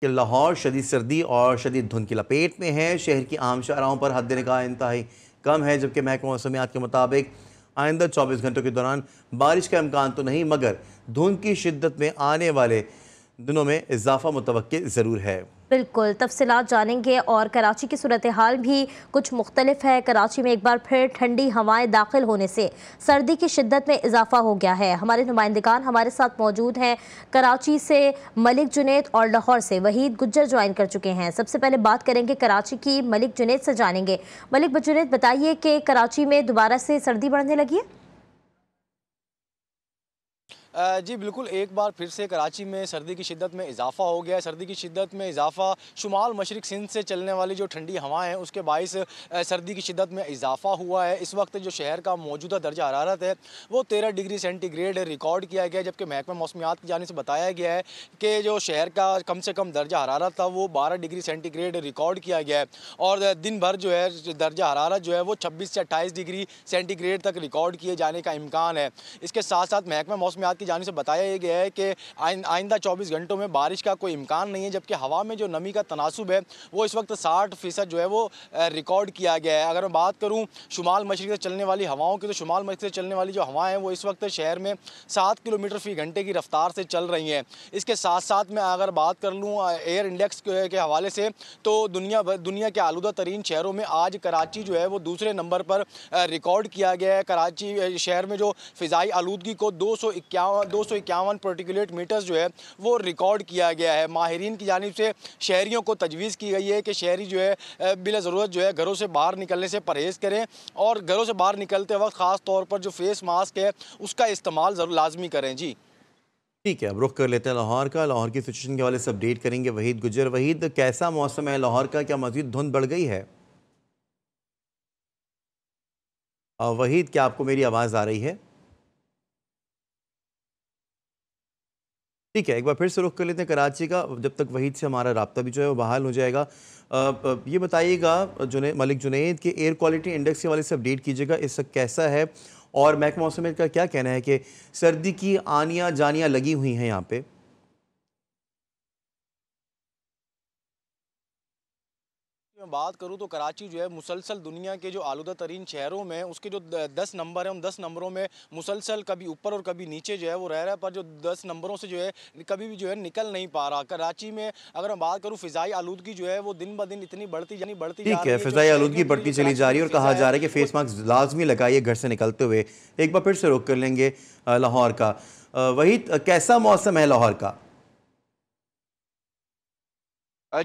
कि लाहौर शदी सर्दी और शदीद धुंध की लपेट में है शहर की आम शराहों पर हद निकाह इंतहाई कम है जबकि महकमा मौसमियात के मुताबिक आइंदा चौबीस घंटों के दौरान बारिश का इम्कान तो नहीं मगर धुंध की शिद्दत में आने वाले दिनों में इजाफा मुतव ज़रूर है बिल्कुल तफसलत जानेंगे और कराची की सूरत हाल भी कुछ मुख्तलिफ है कराची में एक बार फिर ठंडी हवाएं दाखिल होने से सर्दी की शिद्दत में इजाफा हो गया है हमारे नुमाइंदान हमारे साथ मौजूद हैं कराची से मलिक जुनेद और लाहौर से वहीद गुज्जर ज्वाइन कर चुके हैं सबसे पहले बात करेंगे कराची की मलिक जुनेद से जानेंगे मलिक जुनेद बताइए कि कराची में दोबारा से सर्दी बढ़ने लगी है जी बिल्कुल एक बार फिर से कराची में सर्दी की शिद्दत में इजाफा हो गया है सर्दी की शिद्दत में इजाफा शुमाल मशरक सिंध से चलने वाली जो ठंडी हवाएं हैं उसके बायस सर्दी की शिद्दत में इजाफा हुआ है इस वक्त जो शहर का मौजूदा दर्जा हरारत है वो तेरह डिग्री सेंटीग्रेड रिकॉर्ड किया गया जबकि महकमा मौसमियात की जानी से बताया गया है कि जो शहर का कम से कम दर्जा हरारत था वो बारह डिग्री सेंटीग्रेड रिकॉर्ड किया गया है और दिन भर जो है दर्जा हरारत जो है वो छब्बीस से अट्ठाईस डिग्री सेंटीग्रेड तक रिकॉर्ड किए जाने का इम्कान है इसके साथ साथ महकमा मौसमियात की की जानी से बताया गया है कि आइंदा चौबीस घंटों में बारिश का कोई इम्कान नहीं है जबकि हवा में जो नमी का तनासब है वो इस वक्त साठ फ़ीसद जो है वो रिकॉर्ड किया गया है अगर मैं बात करूँ शुमाल मशरक से चलने वाली हवाओं की तो शुमाल मशरक से चलने वाली जो हवाएँ हैं वो इस वक्त शहर में सात किलोमीटर फ़ी घंटे की रफ्तार से चल रही हैं इसके साथ साथ मैं अगर बात कर लूँ एयर इंडेक्स के हवाले से तो दुनिया दुनिया के आलूदा तरीन शहरों में आज कराची जो है वो दूसरे नंबर पर रिकॉर्ड किया गया है कराची शहर में जो फ़िज़ाई आलूदगी को दो सौ इक्यावन इक्यावन दो सौ इक्यावन पर्टिकुलेट मीटर्स जो है वो रिकॉर्ड किया गया है माहरीन की जानब से शहरीों को तजवीज़ की गई है कि शहरी जो है बिला ज़रूरत जो है घरों से बाहर निकलने से परहेज़ करें और घरों से बाहर निकलते वक्त ख़ास तौर पर जो फेस मास्क है उसका इस्तेमाल ज़रूर लाजमी करें जी ठीक है अब रुख कर लेते हैं लाहौर का लाहौर की सिचुएशन के हवाले से अपडेट करेंगे वहीद गुजर वहीद कैसा मौसम है लाहौर का क्या मजीद धुंध बढ़ गई है वहीद क्या आपको मेरी आवाज़ आ रही है ठीक है एक बार फिर से रुख कर लेते हैं कराची का जब तक वहीद से हमारा रबता भी जो है वो बहाल हो जाएगा आ, ये बताइएगा जुने मलिक जुनेद के एयर क्वालिटी इंडेक्स के वाले से अपडेट कीजिएगा इस वक्त कैसा है और महकमा मौसम का क्या कहना है कि सर्दी की आनियाँ जानियाँ लगी हुई हैं यहाँ पर मैं बात करूं तो कराची जो है मुसलसल दुनिया के जो आलूदा तरीन शहरों में उसके जो दस नंबर हैं उन दस नंबरों में मुसलसल कभी ऊपर और कभी नीचे जो है वो रह रहा है पर जो दस नंबरों से जो है कभी भी जो है निकल नहीं पा रहा कराची में अगर मैं बात करूँ फिजाई आलूदगी जो है वो दिन ब दिन इतनी बढ़ती यानी बढ़ती ठीक है फिजाई आलूदगी बढ़ती चली जा रही है और कहा जा रहा है कि फेस मास्क लाजमी लगाइए घर से निकलते हुए एक बार फिर से रोक कर लेंगे लाहौर का वही कैसा मौसम है लाहौर का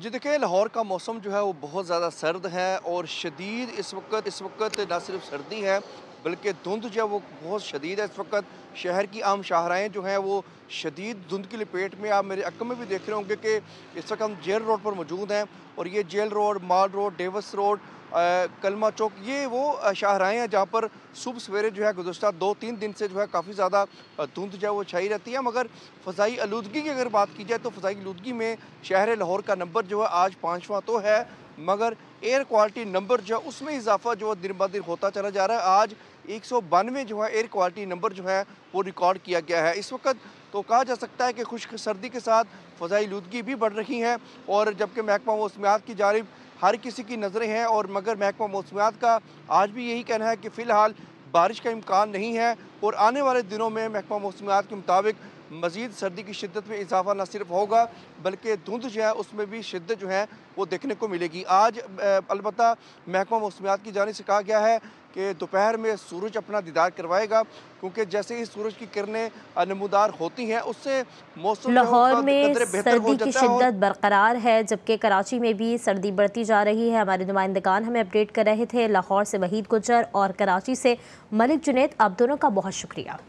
जी देखिए लाहौर का मौसम जो है वो बहुत ज़्यादा सर्द है और शदीद इस वक्त इस वक्त ना सिर्फ सर्दी है बल्कि धुंध जो है वो बहुत शदीद है इस वक्त शहर की आम शाहराएँ जो हैं वो शदीद धुंध की लपेट में आप मेरे अक्म में भी देख रहे होंगे कि इस वक्त हम जेल रोड पर मौजूद हैं और ये Jail Road Mall Road Davis Road Kalma Chowk ये वो शाहराएँ हैं जहाँ पर सुबह सवेरे जो है गुजशत दो तीन दिन से जो है काफ़ी ज़्यादा धुंध जो है वो छाई रहती है मगर फ़जाई आलूदगी की अगर बात की जाए तो फ़जाई आलूदगी में शहर लाहौर का नंबर जो है आज पाँचवा तो है मगर एयर क्वालिटी नंबर जो है उसमें इजाफा जो है दिन ब दिन होता चला जा रहा है आज एक सौ बानवे जो है एयर क्वालिटी नंबर जो है वो रिकॉर्ड किया गया है इस वक्त तो कहा जा सकता है कि खुश्क सर्दी के साथ फ़जाई लूदगी भी बढ़ रही है और जबकि महकमा मौसमियात की जानब हर किसी की नज़रें हैं और मगर महकमा मौसमियात का आज भी यही कहना है कि फ़िलहाल बारिश का इम्कान नहीं है और आने वाले दिनों में महकमा मौसमियात के मुताबिक मज़ीद सर्दी की शिद्दत में इजाफा न सिर्फ होगा बल्कि धुंध जो है उसमें भी शिद्दत जो है वो देखने को मिलेगी आज अलबत् महकमा मौसमियात की जाने से कहा गया है कि दोपहर में सूरज अपना दीदार करवाएगा क्योंकि जैसे ही सूरज की किरणें नमदार होती हैं उससे मौसम लाहौर में सर्दी की शिद्दत बरकरार है जबकि कराची में भी सर्दी बढ़ती जा रही है हमारे नुमाइंदगान हमें अपडेट कर रहे थे लाहौर से वहीद गुजर और कराची से मलिक जुनेद आप दोनों का बहुत शुक्रिया